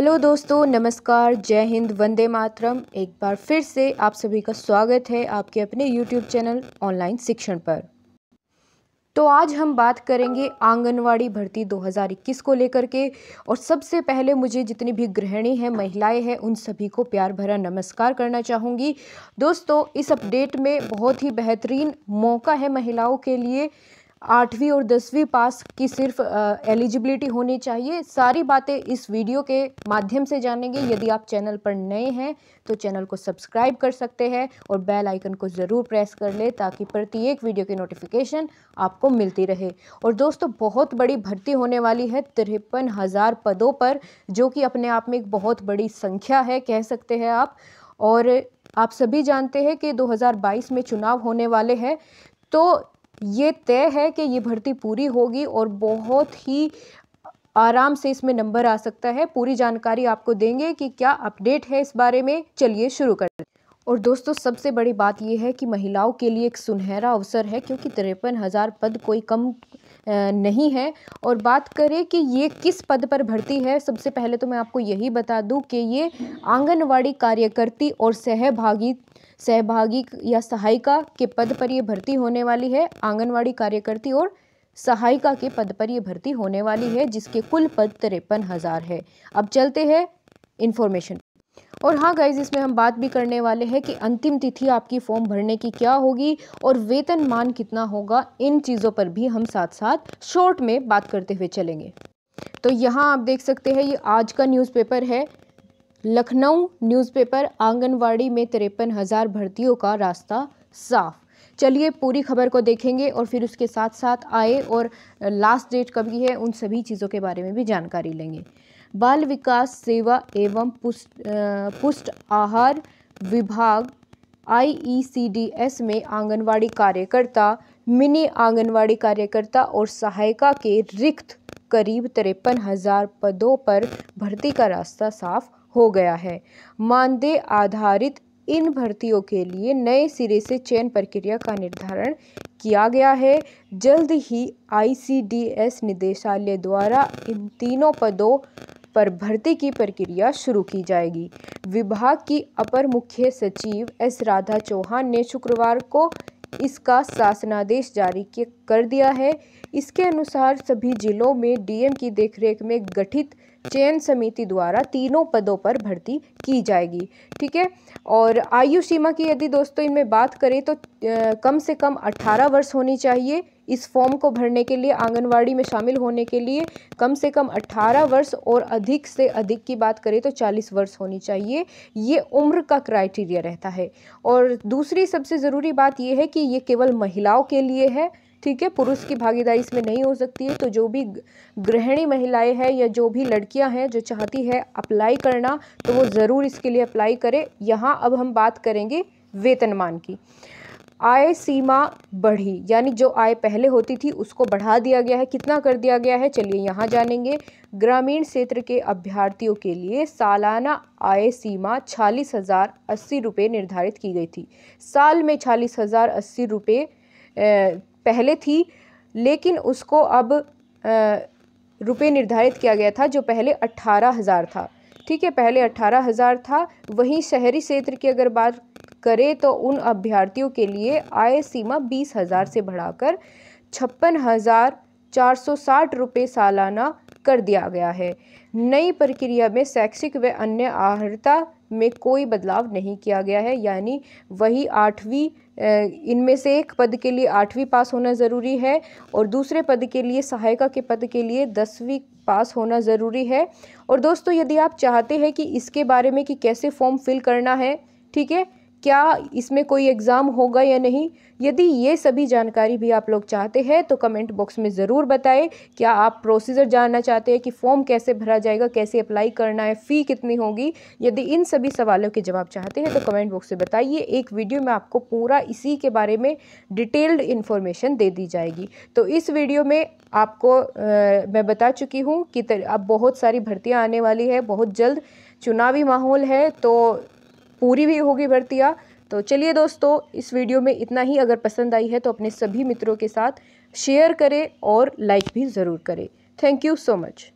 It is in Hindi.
हेलो दोस्तों नमस्कार जय हिंद वंदे मातरम एक बार फिर से आप सभी का स्वागत है आपके अपने यूट्यूब चैनल ऑनलाइन शिक्षण पर तो आज हम बात करेंगे आंगनवाड़ी भर्ती 2021 को लेकर के और सबसे पहले मुझे जितनी भी गृहिणी हैं महिलाएं हैं उन सभी को प्यार भरा नमस्कार करना चाहूँगी दोस्तों इस अपडेट में बहुत ही बेहतरीन मौका है महिलाओं के लिए आठवीं और दसवीं पास की सिर्फ एलिजिबिलिटी होनी चाहिए सारी बातें इस वीडियो के माध्यम से जानेंगे यदि आप चैनल पर नए हैं तो चैनल को सब्सक्राइब कर सकते हैं और बेल आइकन को ज़रूर प्रेस कर लें ताकि प्रत्येक वीडियो की नोटिफिकेशन आपको मिलती रहे और दोस्तों बहुत बड़ी भर्ती होने वाली है तिरपन हज़ार पदों पर जो कि अपने आप में एक बहुत बड़ी संख्या है कह सकते हैं आप और आप सभी जानते हैं कि 2022 में चुनाव होने वाले हैं तो ये तय है कि ये भर्ती पूरी होगी और बहुत ही आराम से इसमें नंबर आ सकता है पूरी जानकारी आपको देंगे कि क्या अपडेट है इस बारे में चलिए शुरू कर और दोस्तों सबसे बड़ी बात यह है कि महिलाओं के लिए एक सुनहरा अवसर है क्योंकि तिरपन हज़ार पद कोई कम नहीं है और बात करें कि ये किस पद पर भर्ती है सबसे पहले तो मैं आपको यही बता दूं कि ये आंगनवाड़ी कार्यकर्ती और सहभागी सहभागी या सहायिका के पद पर ये भर्ती होने वाली है आंगनवाड़ी कार्यकर्ती और सहायिका के पद पर ये भर्ती होने वाली है जिसके कुल पद तिरपन हज़ार है अब चलते हैं इन्फॉर्मेशन और हाँ गाइज इसमें हम बात भी करने वाले हैं कि अंतिम तिथि आपकी फॉर्म भरने की क्या होगी और वेतन मान कितना होगा इन चीज़ों पर भी हम साथ साथ शॉर्ट में बात करते हुए चलेंगे तो यहाँ आप देख सकते हैं ये आज का न्यूज़पेपर है लखनऊ न्यूज़पेपर आंगनवाड़ी में तिरपन हज़ार भर्तियों का रास्ता साफ चलिए पूरी खबर को देखेंगे और फिर उसके साथ साथ आए और लास्ट डेट कब की है उन सभी चीज़ों के बारे में भी जानकारी लेंगे बाल विकास सेवा एवं पुष्ट पुष्ट आहार विभाग आईईसीडीएस e में आंगनवाड़ी कार्यकर्ता मिनी आंगनवाड़ी कार्यकर्ता और सहायिका के रिक्त करीब तिरपन हज़ार पदों पर भर्ती का रास्ता साफ हो गया है मानदेय आधारित इन भर्तियों के लिए नए सिरे से चयन प्रक्रिया का निर्धारण किया गया है जल्द ही आईसीडीएस निदेशालय द्वारा इन तीनों पदों पर भर्ती की प्रक्रिया शुरू की जाएगी विभाग की अपर मुख्य सचिव एस राधा चौहान ने शुक्रवार को इसका शासनादेश जारी कर दिया है इसके अनुसार सभी जिलों में डीएम की देखरेख में गठित चयन समिति द्वारा तीनों पदों पर भर्ती की जाएगी ठीक है और आयु सीमा की यदि दोस्तों इनमें बात करें तो कम से कम 18 वर्ष होनी चाहिए इस फॉर्म को भरने के लिए आंगनवाड़ी में शामिल होने के लिए कम से कम 18 वर्ष और अधिक से अधिक की बात करें तो 40 वर्ष होनी चाहिए ये उम्र का क्राइटेरिया रहता है और दूसरी सबसे ज़रूरी बात यह है कि ये केवल महिलाओं के लिए है ठीक है पुरुष की भागीदारी इसमें नहीं हो सकती है तो जो भी गृहिणी महिलाएं हैं या जो भी लड़कियां हैं जो चाहती है अप्लाई करना तो वो ज़रूर इसके लिए अप्लाई करें यहाँ अब हम बात करेंगे वेतनमान की आय सीमा बढ़ी यानी जो आय पहले होती थी उसको बढ़ा दिया गया है कितना कर दिया गया है चलिए यहाँ जानेंगे ग्रामीण क्षेत्र के अभ्यर्थियों के लिए सालाना आय सीमा छालीस हज़ार अस्सी रुपये निर्धारित की गई थी साल में छालीस हज़ार अस्सी रुपये पहले थी लेकिन उसको अब रुपये निर्धारित किया गया था जो पहले अट्ठारह हज़ार था ठीक है पहले अट्ठारह हज़ार था वहीं शहरी क्षेत्र की अगर बात करें तो उन अभ्यर्थियों के लिए आय सीमा बीस हज़ार से बढ़ाकर छप्पन हज़ार चार सौ साठ रुपये सालाना कर दिया गया है नई प्रक्रिया में शैक्षिक व अन्य आहरता में कोई बदलाव नहीं किया गया है यानी वही आठवीं इनमें से एक पद के लिए आठवीं पास होना ज़रूरी है और दूसरे पद के लिए सहायिका के पद के लिए दसवीं पास होना ज़रूरी है और दोस्तों यदि आप चाहते हैं कि इसके बारे में कि कैसे फॉर्म फिल करना है ठीक है क्या इसमें कोई एग्ज़ाम होगा या नहीं यदि ये सभी जानकारी भी आप लोग चाहते हैं तो कमेंट बॉक्स में ज़रूर बताएं क्या आप प्रोसीजर जानना चाहते हैं कि फॉर्म कैसे भरा जाएगा कैसे अप्लाई करना है फ़ी कितनी होगी यदि इन सभी सवालों के जवाब चाहते हैं तो कमेंट बॉक्स में बताइए एक वीडियो में आपको पूरा इसी के बारे में डिटेल्ड इन्फॉर्मेशन दे दी जाएगी तो इस वीडियो में आपको आ, मैं बता चुकी हूँ कि अब बहुत सारी भर्तियाँ आने वाली है बहुत जल्द चुनावी माहौल है तो पूरी भी होगी भर्तियाँ तो चलिए दोस्तों इस वीडियो में इतना ही अगर पसंद आई है तो अपने सभी मित्रों के साथ शेयर करें और लाइक भी ज़रूर करें थैंक यू सो मच